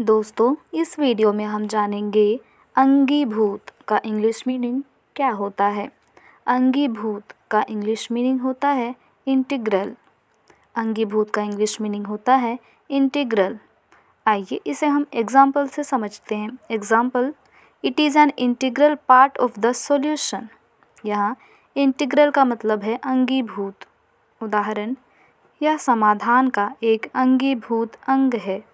दोस्तों इस वीडियो में हम जानेंगे अंगीभूत का इंग्लिश मीनिंग क्या होता है अंगीभूत का इंग्लिश मीनिंग होता है इंटीग्रल अंगीभूत का इंग्लिश मीनिंग होता है इंटीग्रल आइए इसे हम एग्जाम्पल से समझते हैं example it is an integral part of the solution यहाँ इंटीग्रल का मतलब है अंगीभूत उदाहरण यह समाधान का एक अंगीभूत अंग है